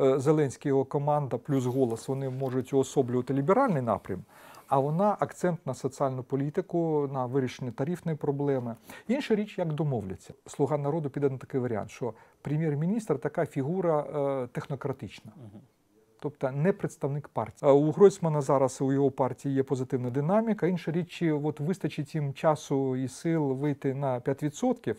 Е, Зеленський його команда плюс голос вони можуть уособлювати ліберальний напрям. А вона акцент на соціальну політику, на вирішення тарифної проблеми. Інша річ, як домовляться, слуга народу піде на такий варіант, що прем'єр-міністр така фігура е, технократична, тобто не представник партії. Е, у Гройсмана зараз у його партії є позитивна динаміка. Інша річ, от вистачить їм часу і сил вийти на 5%.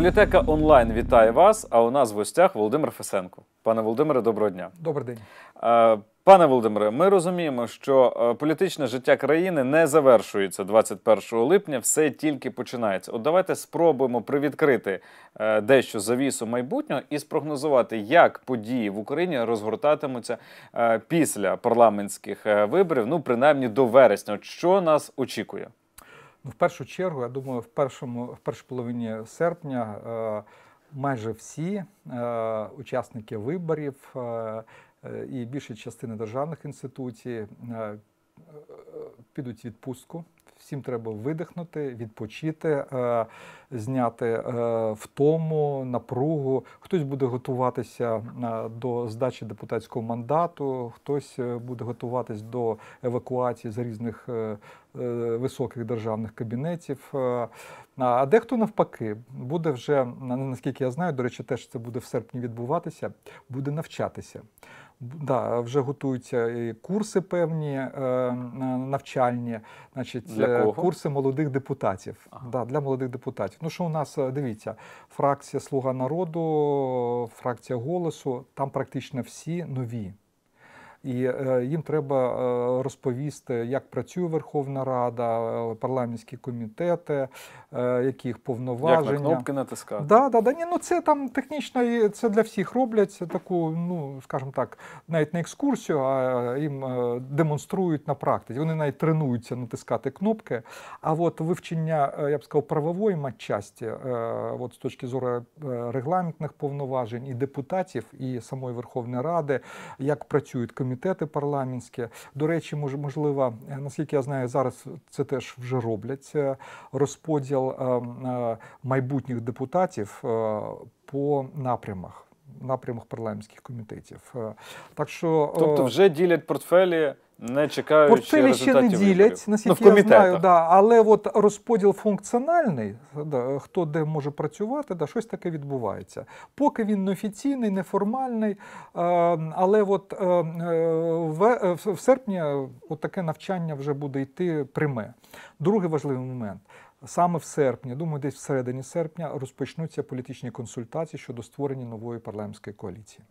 Політека онлайн вітає вас. А у нас в гостях Володимир Фесенко. Пане Володимире, доброго дня. Добрий день, е, пане Володимире. Ми розуміємо, що е, політичне життя країни не завершується 21 липня, все тільки починається. От давайте спробуємо привідкрити е, дещо завісу майбутнього і спрогнозувати, як події в Україні розгортатимуться після парламентських виборів, ну принаймні до вересня, От що нас очікує. Ну, в першу чергу, я думаю, в першому в першій половині серпня е, майже всі е, учасники виборів е, е і більша частина державних інституцій е, е, підуть відпустку всім треба видихнути, відпочити, е, зняти е, втому, напругу. Хтось буде готуватися е, до здачі депутатського мандату, хтось буде готуватись до евакуації з різних високих державних кабінетів. А дехто навпаки буде вже наскільки я знаю, до речі, теж це буде в серпні відбуватися, буде навчатися. Да, вже готуються і курси певні е, навчальні, значить, для е, кого? курси молодих депутатів. Ага. Да, Для молодих депутатів. Ну що у нас е, дивіться, фракція Слуга народу, фракція голосу там практично всі нові і е, їм треба е, розповісти, як працює Верховна Рада, е, парламентські комітети, які їх повноваження. Як на кнопки натискати. Да, да, да. Ні, ну це там технічно це для всіх роблять це таку, ну скажімо так, навіть не екскурсію, а їм демонструють на практиці. Вони навіть тренуються натискати кнопки. А от вивчення, я б сказав, правової матчасті, от з точки зору регламентних повноважень і депутатів, і самої Верховної Ради, як працюють комітети комітети парламентські. До речі, можливо, е, наскільки я знаю, зараз це теж вже роблять е, розподіл е, майбутніх депутатів по напрямах, напрямах парламентських комітетів. Так що, тобто, вже ділять портфелі не чекають. Портфелі ще не ділять, ну, наскільки ну, я знаю, да, але от розподіл функціональний, да, хто де може працювати, да, щось таке відбувається. Поки він неофіційний, неформальний, е, але от е, в, в серпні от таке навчання вже буде йти пряме. Другий важливий момент. Саме в серпні, думаю, десь в середині серпня розпочнуться політичні консультації щодо створення нової парламентської коаліції.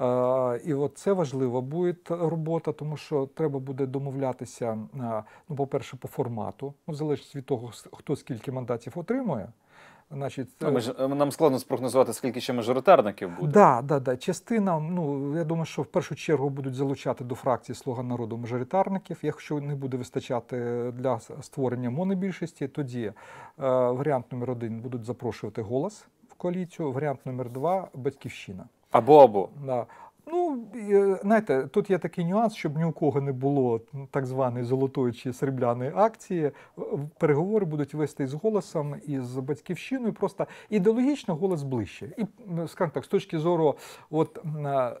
Е, і от це важлива буде робота, тому що треба буде домовлятися, е, ну, по-перше, по формату, ну, залежить від того, хто скільки мандатів отримує. Значить, ну, ми е, ж нам складно спрогнозувати, скільки ще мажоритарників буде. Да, да, да. Частина. Ну я думаю, що в першу чергу будуть залучати до фракції Слуга народу мажоритарників. Якщо не буде вистачати для створення монобільшості, тоді е, варіант номер один будуть запрошувати голос в коаліцію. Варіант номер два батьківщина. Або або. Да. Ну, е, знаєте, тут є такий нюанс, щоб ні у кого не було ну, так званої золотої чи срібляної акції. Е, переговори будуть вести з голосом і з батьківщиною. Просто ідеологічно голос ближче. І скажімо так, з точки зору, от е,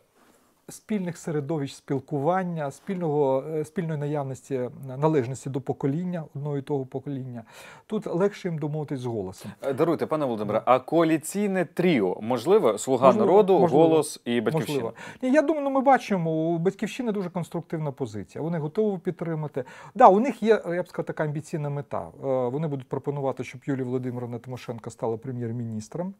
спільних середовищ спілкування, спільного, е, спільної наявності е, належності до покоління одного і того покоління. Тут легше їм домовитись з голосом. Е, даруйте, пане Володимире, а коаліційне тріо можливо слуга можливо, народу, можливо, голос і батьківщина? Можливо. Ні, Я думаю, ну, ми бачимо у батьківщини дуже конструктивна позиція. Вони готові підтримати. Да, у них є я б сказав, така амбіційна мета. Вони будуть пропонувати, щоб Юлія Володимировна Тимошенко стала прем'єр-міністром.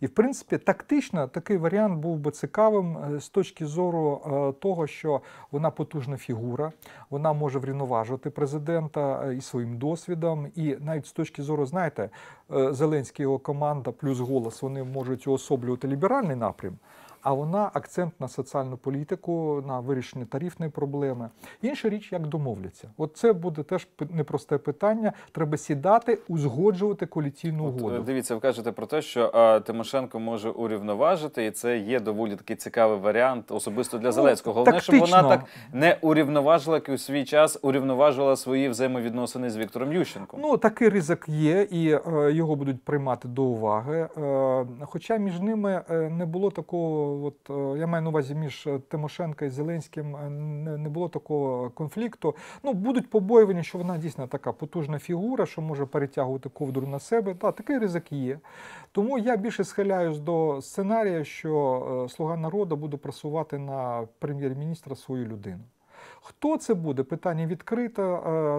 І в принципі, тактично такий варіант був би цікавим з точки зору зору е, того, що вона потужна фігура, вона може врівноважувати президента е, і своїм досвідом. І навіть з точки зору, знаєте, е, Зеленський його команда плюс голос вони можуть уособлювати ліберальний напрям а вона акцент на соціальну політику, на вирішення тарифної проблеми. Інша річ, як домовляться, От це буде теж непросте питання. Треба сідати, узгоджувати коаліційну От, е, Дивіться, ви кажете про те, що а, е, Тимошенко може урівноважити, і це є доволі такий цікавий варіант, особисто для ну, Зеленського. Головне, Тактично. щоб вона так не урівноважила, як у свій час урівноважила свої взаємовідносини з Віктором Ющенком. Ну такий ризик є, і е, його будуть приймати до уваги. Е, хоча між ними е, не було такого от е, я маю на увазі між е, Тимошенко і Зеленським е, не було такого конфлікту. Ну будуть побоювання, що вона дійсно така потужна фігура, що може перетягувати ковдру на себе. Та такий ризик є. Тому я більше схиляюсь до сценарія, що слуга народу буде просувати на прем'єр-міністра свою людину. Хто це буде? Питання відкрите.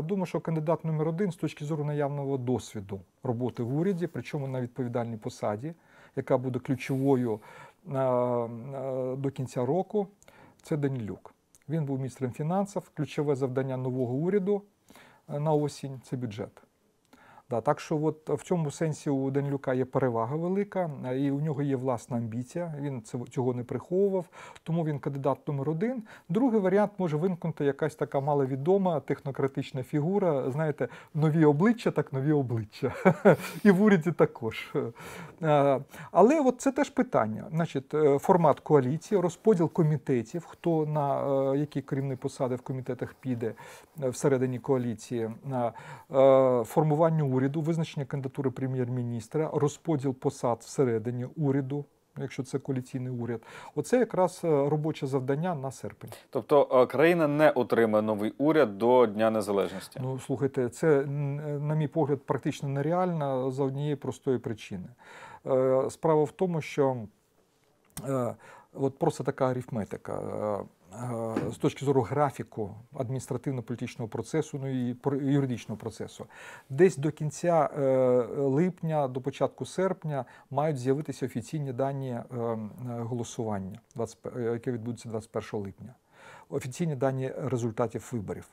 Думаю, що кандидат номер один з точки зору наявного досвіду роботи в уряді, причому на відповідальній посаді, яка буде ключовою до кінця року це Данілюк. Він був міністром фінансів. Ключове завдання нового уряду е, на осінь це бюджет. Да, Так що от в цьому сенсі у Данилюка є перевага велика, і у нього є власна амбіція, він цього не приховував, тому він кандидат номер один. Другий варіант може виникнути якась така маловідома технократична фігура. Знаєте, нові обличчя, так нові обличчя. І в уряді також. Але от це теж питання. Значить, е, Формат коаліції, розподіл комітетів, хто на е, які керівні посади в комітетах піде е, всередині коаліції, формування уряду уряду, визначення кандидатури прем'єр-міністра, розподіл посад всередині уряду. Якщо це коаліційний уряд, оце якраз е, робоче завдання на серпень. Тобто е, країна не отримає новий уряд до Дня Незалежності. Ну слухайте, це на мій погляд практично нереально за однієї простої причини. Е, справа в тому, що от просто така арифметика. Е, з точки зору графіку адміністративно-політичного процесу, ну і юридичного процесу, десь до кінця е, липня, до початку серпня, мають з'явитися офіційні дані е, голосування, яке відбудеться 21 липня. Офіційні дані результатів виборів.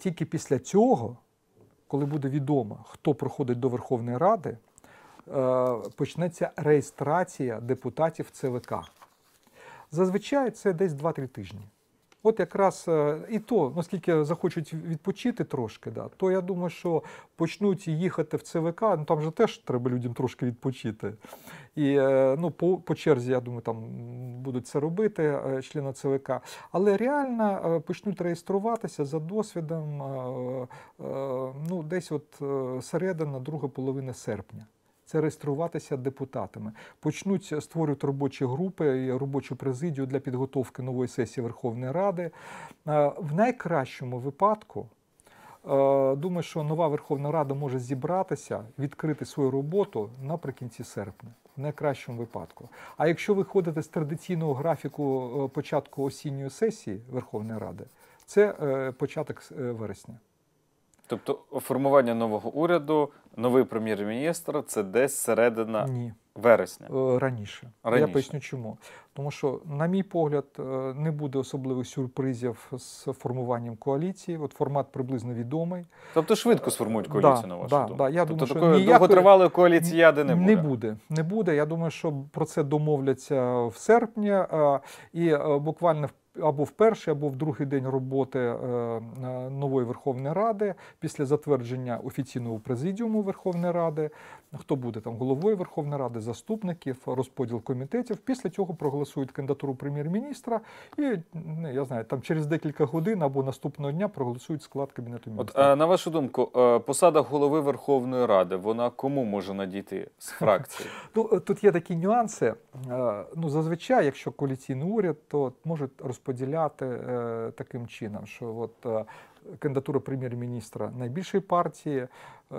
Тільки після цього, коли буде відомо, хто проходить до Верховної Ради, почнеться реєстрація депутатів ЦВК. Зазвичай це десь 2-3 тижні. От якраз е, і то, наскільки захочуть відпочити трошки, да, то я думаю, що почнуть їхати в ЦВК, ну там же теж треба людям трошки відпочити. І е, ну, по по черзі, я думаю, там будуть це робити, е, члени ЦВК. Але реально почнуть реєструватися за досвідом ну, десь от середина, друга половина серпня це реєструватися депутатами. Почнуть створювати робочі групи і робочу президію для підготовки нової сесії Верховної Ради. Е, в найкращому випадку. Е, думаю, що нова Верховна Рада може зібратися, відкрити свою роботу наприкінці серпня, в найкращому випадку. А якщо виходити з традиційного графіку е, початку осінньої сесії Верховної Ради, це початок вересня. Тобто формування нового уряду, новий прем'єр-міністр це десь середина Ні. вересня. Раніше. Раніше. Я поясню, чому. Тому що, на мій погляд, е, не буде особливих сюрпризів з формуванням коаліції. От формат приблизно відомий. Тобто швидко сформують е, коаліцію да, на вашу да, думку? Да, я тобто думаю, такої ніякої... довготривалої коаліціяди не буде. Не буде. Не буде. Я думаю, що про це домовляться в серпні. Е, і буквально в або в перший, або в другий день роботи е, нової Верховної Ради після затвердження офіційного президіуму Верховної Ради, хто буде там головою Верховної Ради, заступників, розподіл комітетів. Після цього проголосують кандидатуру прем'єр-міністра, і ну, я знаю, там через декілька годин або наступного дня проголосують склад кабінету міністра. От, е, На вашу думку, е, посада голови Верховної Ради вона кому може надійти з фракції? Ну, тут є такі нюанси. Ну зазвичай, якщо коаліційний уряд, то можуть розповідати розподіляти е, таким чином, що от е, кандидатура прем'єр-міністра найбільшої партії, е,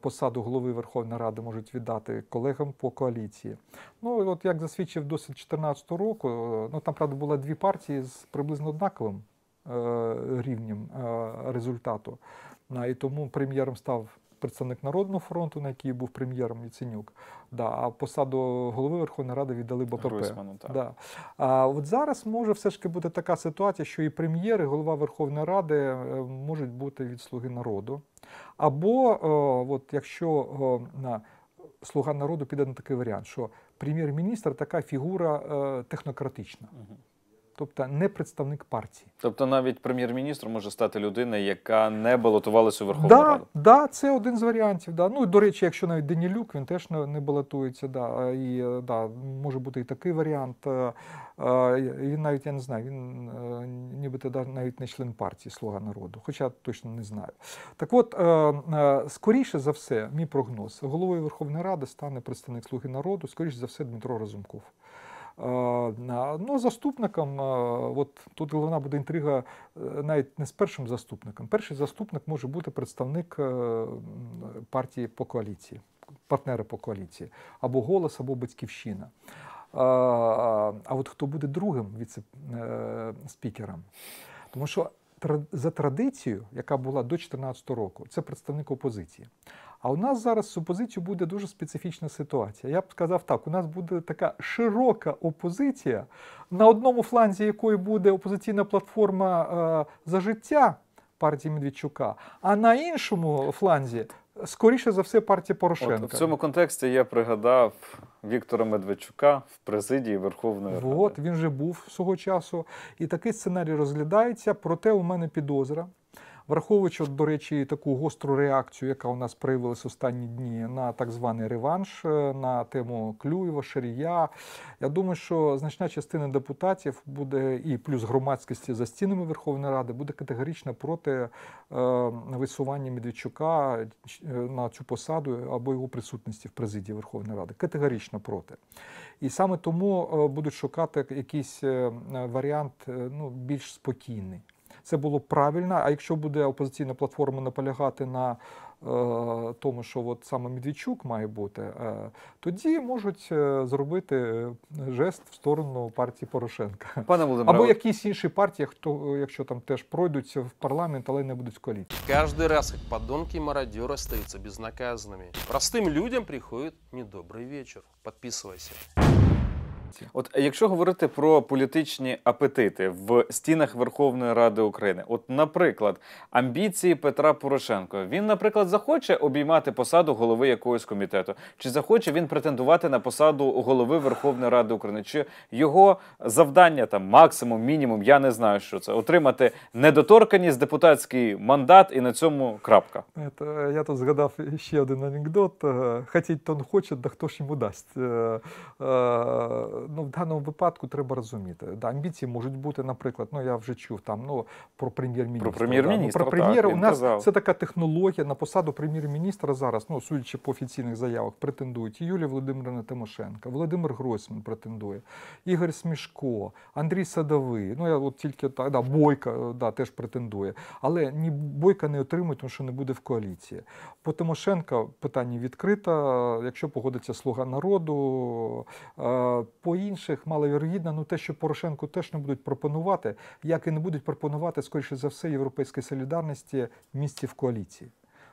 посаду голови Верховної Ради можуть віддати колегам по коаліції. Ну і от як засвідчив досвід 2014 року, е, ну там правда було дві партії з приблизно однаковим е, рівнем е, результату. І тому прем'єром став представник Народного фронту, на який був прем'єром Яценюк. Да, а посаду голови Верховної Ради віддали БПП. так. Да. А от зараз може все ж таки бути така ситуація, що і прем'єр, і голова Верховної Ради е, можуть бути від слуги народу. Або о, е, от якщо о, е, на, слуга народу піде на такий варіант, що прем'єр-міністр така фігура е, технократична тобто не представник партії. Тобто навіть прем'єр-міністр може стати людина, яка не балотувалася у Верховну да, Раду. Так, да, це один з варіантів. Да. Ну, до речі, якщо навіть Денілюк, він теж не балотується. Да. І, е, да, Може бути і такий варіант. Він е, е, навіть я не знаю, він нібито навіть не член партії Слуга народу, хоча точно не знаю. Так от, скоріше за все, мій прогноз, головою Верховної Ради стане представник Слуги народу, скоріше за все, Дмитро Разумков. Ну, заступником, от тут головна буде інтрига е, навіть не з першим заступником. Перший заступник може бути представник е, партії по коаліції, партнери по коаліції, або голос, або батьківщина. А от хто буде другим віце-спікером? Е, Тому що за традицією, яка була до 2014 року, це представник опозиції. А у нас зараз з опозицією буде дуже специфічна ситуація. Я б сказав так: у нас буде така широка опозиція, на одному фланзі якої буде опозиційна платформа е, за життя партії Медведчука, а на іншому фланзі. Скоріше за все, партія Порошенка. От В цьому контексті я пригадав Віктора Медведчука в президії Верховної Ради. От він вже був свого часу, і такий сценарій розглядається. Проте у мене підозра, Враховуючи, до речі, таку гостру реакцію, яка у нас проявилася останні дні на так званий реванш, е, на тему Клюєва, Шарія, я думаю, що значна частина депутатів буде і плюс громадськості за стінами Верховної Ради буде категорично проти е, висування Медведчука е, на цю посаду або його присутності в президії Верховної Ради. Категорично проти. І саме тому будуть шукати якийсь варіант ну, більш спокійний це було правильно. А якщо буде опозиційна платформа наполягати на е, тому, що от саме Медведчук має бути, е, тоді можуть е, зробити жест в сторону партії Порошенка. Пане Володимире, або якісь інші партії, хто якщо там теж пройдуться в парламент, але не будуть в коаліції. Кожен раз як подонки і мародери стаються безнаказаними. Простим людям приходить недобрий вечір. Підписуйся. От е, якщо говорити про політичні апетити в стінах Верховної Ради України, от, наприклад, амбіції Петра Порошенко, він, наприклад, захоче обіймати посаду голови якогось комітету, чи захоче він претендувати на посаду голови Верховної Ради України, чи його завдання там максимум, мінімум, я не знаю, що це отримати недоторканість депутатський мандат, і на цьому крапка. Это, э, я тут згадав ще один анекдот: е, хотіть, то не хоче, да хто ж йому дасть. Е, ну, в даному випадку треба розуміти. Да, Амбіції можуть бути, наприклад, ну я вже чув там ну, про прем'єр-міністра. Про прем'єр-міністра, да, ну, про прем'єра у нас казав. це така технологія на посаду прем'єр-міністра зараз, ну судячи по офіційних заявах, претендують і Юлія Володимирівна Тимошенка, Володимир Гройсман претендує, Ігор Смішко, Андрій Садовий. Ну я от тільки так да, Бойка е, да, теж претендує. Але ні Бойка не отримує, тому що не буде в коаліції. По Тимошенка питання відкрите. Якщо погодиться слуга народу, е, по інших маловірогідно, ну те, що Порошенку теж не будуть пропонувати, як і не будуть пропонувати, скоріше за все, європейській солідарності місці в коаліції.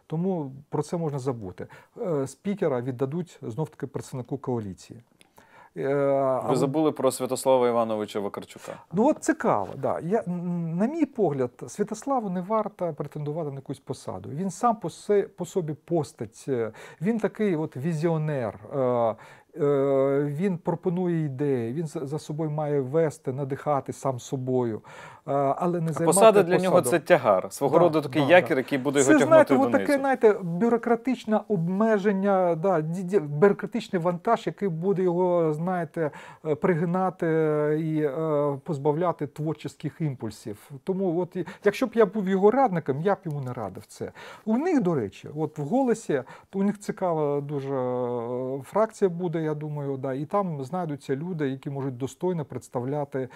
Тому про це можна забути. Е, спікера віддадуть знов таки представнику коаліції. Е, Ви забули про Святослава Івановича Вакарчука. Ну от цікаво, да. Я, на мій погляд, Святославу не варто претендувати на якусь посаду. Він сам по, се, по собі постать, е, він такий от візіонер. Е, він пропонує ідеї, він за собою має вести, надихати сам собою але не займати посада для нього це тягар свого да, роду. Такий да, якір, да. який буде його це, тягнути знаєте, донизу. таке, знаєте, бюрократичне обмеження, да бюрократичний вантаж, який буде його, знаєте, е, пригинати і е, позбавляти творчих імпульсів. Тому, от якщо б я був його радником, я б йому не радив це. У них, до речі, от в голосі у них цікава дуже е, фракція буде. Я думаю, да, і там знайдуться люди, які можуть достойно представляти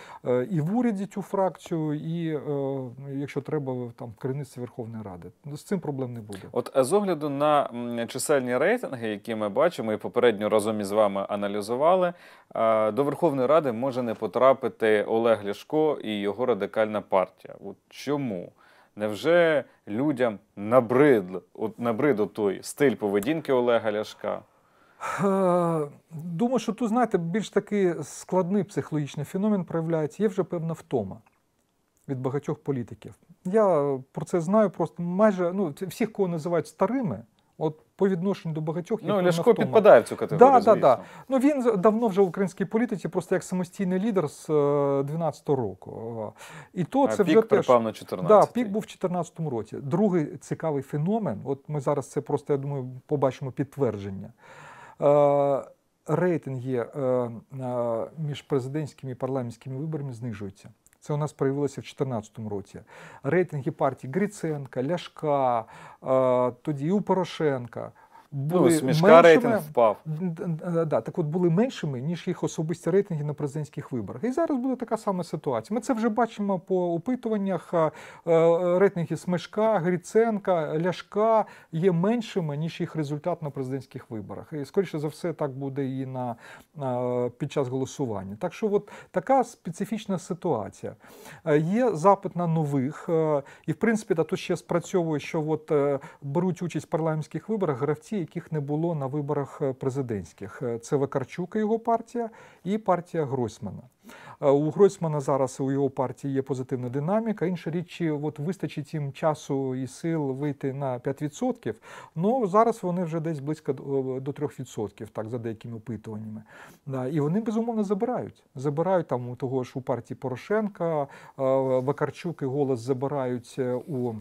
і в уряді цю фракцію комісію, і е, якщо треба, там керівництві Верховної Ради. Ну, з цим проблем не буде. От е, з огляду на чисельні рейтинги, які ми бачимо, і попередньо разом із вами аналізували, е, до Верховної Ради може не потрапити Олег Ляшко і його радикальна партія. От чому? Невже людям набридло от набридло той стиль поведінки Олега Ляшка? Думаю, що тут, знаєте, більш такий складний психологічний феномен проявляється. Є вже певна втома від багатьох політиків. Я про це знаю просто майже ну, всіх, кого називають старими. От по відношенню до багатьох Ну, Ляшко підпадає в цю категорію. Да, да, да. Ну він давно вже в українській політиці, просто як самостійний лідер з 12-го е, року. І то це а вже пік теж... припав на 14 Да, пік був в 14-му році. Другий цікавий феномен. От ми зараз це просто я думаю побачимо підтвердження. Е, рейтинги е, між президентськими і парламентськими виборами знижуються. Це у нас проявилося в 2014 році. Рейтинги партій Гриценка, Ляшка, е, тоді і у Порошенка. Ну, були ну, меншими, рейтинг впав. Да, так от були меншими, ніж їх особисті рейтинги на президентських виборах. І зараз буде така сама ситуація. Ми це вже бачимо по опитуваннях. Е, е, рейтинги Смешка, Гріценка, Ляшка є меншими, ніж їх результат на президентських виборах. І скоріше за все, так буде і на е, під час голосування. Так що, от така специфічна ситуація. Є запит на нових, і в принципі, да, тут ще спрацьовує, що от беруть участь в парламентських виборах гравці яких не було на виборах е, президентських. Е, це Вакарчук і його партія і партія Гройсмана. Е, у Гройсмана зараз у його партії є позитивна динаміка. Інша річ, от вистачить їм часу і сил вийти на 5%, Ну зараз вони вже десь близько до 3%, так за деякими опитуваннями. І вони безумовно забирають. Забирають там у того ж у партії Порошенка, Вакарчук і голос забирають у.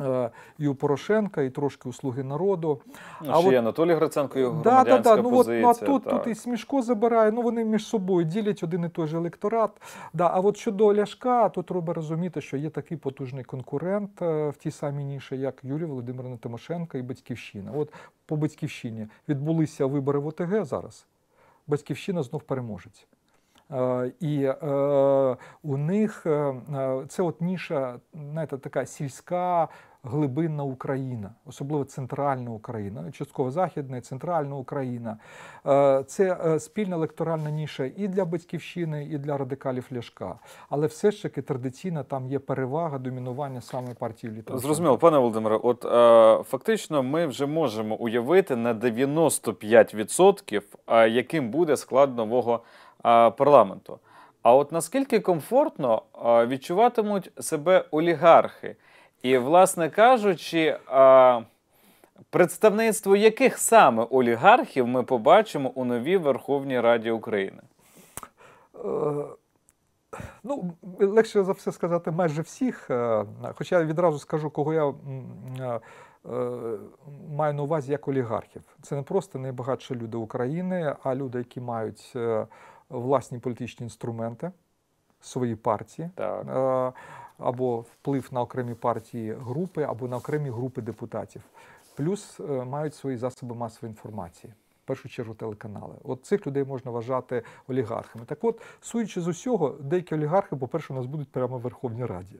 Е, і у Порошенка, і трошки у слуги народу. Ну, а ще от... Анатолій Гриценко його да, громадянська да, да. Ну, позиція. Ну, а тут, тут і Смішко забирає, ну вони між собою ділять один і той же електорат. Да, А от щодо Ляшка, то треба розуміти, що є такий потужний конкурент е, в тій самій ніші, як Юрій Володимирна Тимошенко і Батьківщина. От по батьківщині відбулися вибори в ОТГ зараз. Батьківщина знов переможець. Е, і е, у них це от ніша, знаєте, така сільська глибинна Україна, особливо центральна Україна, частково західна, і центральна Україна. Е, це е, спільна електоральна ніша і для батьківщини, і для радикалів Ляшка. Але все ж таки традиційна там є перевага домінування саме партії літа. Зрозуміло, пане Володимире. От е, фактично, ми вже можемо уявити на 95%, яким буде склад нового парламенту. А от наскільки комфортно відчуватимуть себе олігархи, і, власне кажучи, представництво яких саме олігархів ми побачимо у новій Верховній Раді України? Е, ну, легше за все сказати майже всіх. Е, хоча я відразу скажу, кого я е, маю на увазі як олігархів. Це не просто найбагатші люди України, а люди, які мають власні політичні інструменти, свої партії. Так або вплив на окремі партії групи, або на окремі групи депутатів, плюс е, мають свої засоби масової інформації. В першу чергу телеканали. От цих людей можна вважати олігархами. Так от, судячи з усього, деякі олігархи, по-перше, у нас будуть прямо в Верховній Раді.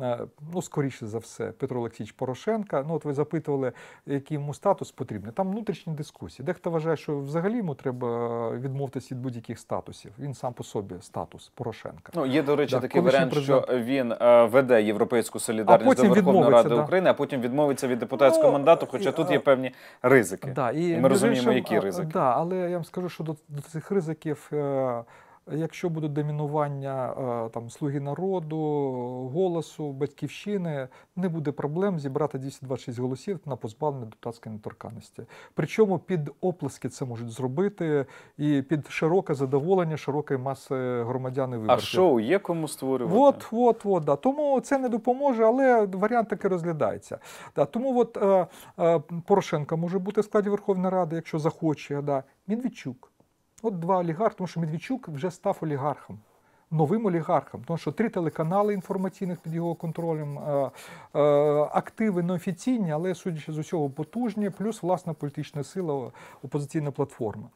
Е, ну, скоріше за все, Петро Олексійович Порошенка. Ну, от ви запитували, який йому статус потрібний. Там внутрішні дискусії. Дехто вважає, що взагалі йому треба відмовитися від будь-яких статусів. Він сам по собі статус Порошенка. Ну є до речі, так, такий варіант, президент... що він е, веде європейську солідарність до Верховної Ради да. України, а потім відмовиться від депутатського ну, мандату. Хоча і, тут е, є певні ризики. Да, і, і ми розуміємо, іншим, які ризики. Да, але я вам скажу, що до, до цих ризиків. Якщо буде домінування е, там слуги народу, голосу, батьківщини, не буде проблем зібрати 226 голосів на позбавлення депутатської недоторканності. Причому під оплески це можуть зробити, і під широке задоволення широкої маси громадян і виборців. А шоу є кому створювати? От, от, от, да. Тому це не допоможе, але варіант таки розглядається. Да. Тому от е, е, Порошенко може бути в складі Верховної Ради, якщо захоче, да. Мінвічук. От два олігархи, тому що Медведчук вже став олігархом. Новим олігархам, тому що три телеканали інформаційних під його контролем, е, е, активи неофіційні, але судячи з усього потужні, плюс власна політична сила, опозиційна платформа.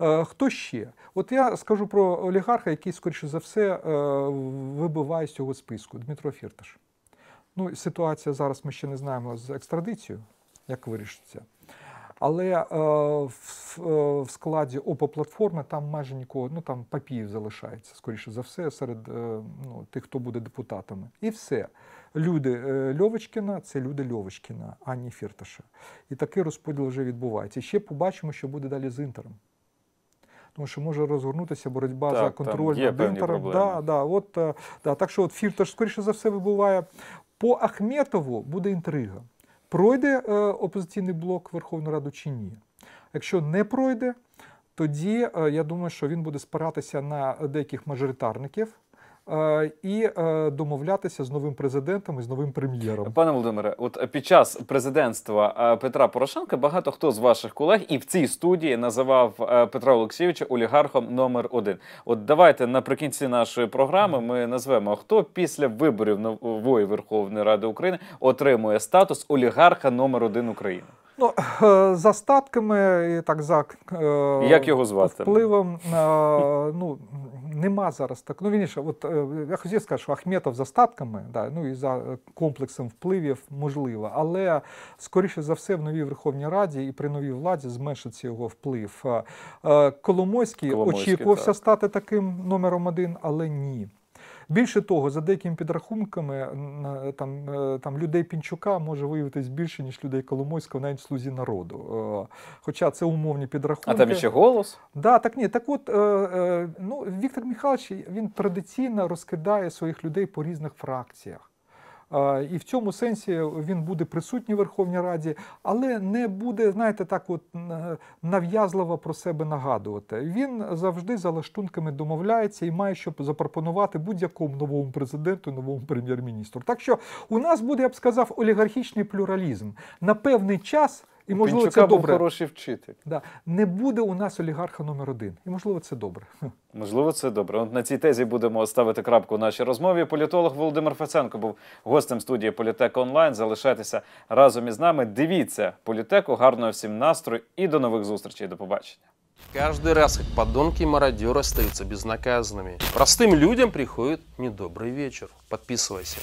Е, хто ще? От я скажу про олігарха, який, скоріше за все, вибиває з цього списку Дмитро Фірташ. Ну, Ситуація зараз ми ще не знаємо з екстрадицією, як вирішиться. Але е, е, в складі опо платформи там майже нікого, ну там папіїв залишається, скоріше за все, серед е, ну, тих, хто буде депутатами. І все. Люди Льовочкіна це люди Льовочкіна, ані Фірташа. І такий розподіл вже відбувається. І ще побачимо, що буде далі з інтером. Тому що може розгорнутися боротьба так, за контроль над інтером. Да, да, от, да. Так що от Фірташ, скоріше за все, вибуває. По Ахметову буде інтрига пройде е, опозиційний блок Верховну Раду чи ні. Якщо не пройде, тоді е, я думаю, що він буде спиратися на деяких мажоритарників. Е, і е, домовлятися з новим президентом і з новим прем'єром. Пане Володимире, от е, під час президентства Петра Порошенка багато хто з ваших колег і в цій студії називав Петра Олексійовича олігархом номер один. От давайте наприкінці нашої програми ми назвемо хто після виборів нової Верховної Ради України отримує статус олігарха номер один України. Ну, е, За статками так за е, Як його звати? впливом е, ну, нема зараз так. Ну, вірніше, от я хотів сказати, що Ахметов за статками, да, ну і за комплексом впливів можливо, але скоріше за все в новій Верховній Раді і при новій владі зменшиться його вплив. Коломойський, Коломойський очікувався так. стати таким номером один, але ні. Більше того, за деякими підрахунками там е, там людей Пінчука може виявитись більше, ніж людей Коломойського, навіть в слузі народу. Е, хоча це умовні підрахунки. А там ще голос? Да, так ні. Так от е, ну, Віктор Михайлович він традиційно розкидає своїх людей по різних фракціях. І в цьому сенсі він буде присутній в Верховній Раді, але не буде, знаєте, так от нав'язливо про себе нагадувати. Він завжди за лаштунками домовляється і має що запропонувати будь-якому новому президенту, новому прем'єр-міністру. Так що у нас буде, я б сказав, олігархічний плюралізм на певний час. І можливо, Пінчука це добре. Був хороший вчитель. Да. Не буде у нас олігарха номер один. І можливо, це добре. Можливо, це добре. От на цій тезі будемо ставити крапку в нашій розмові. Політолог Володимир Феценко був гостем студії Політека онлайн. Залишайтеся разом із нами. Дивіться політеку, гарного всім настрою і до нових зустрічей. До побачення. Каждый раз, как подонки и мародеры остаются безнаказанными, простым людям приходит недобрый вечер. Подписывайся.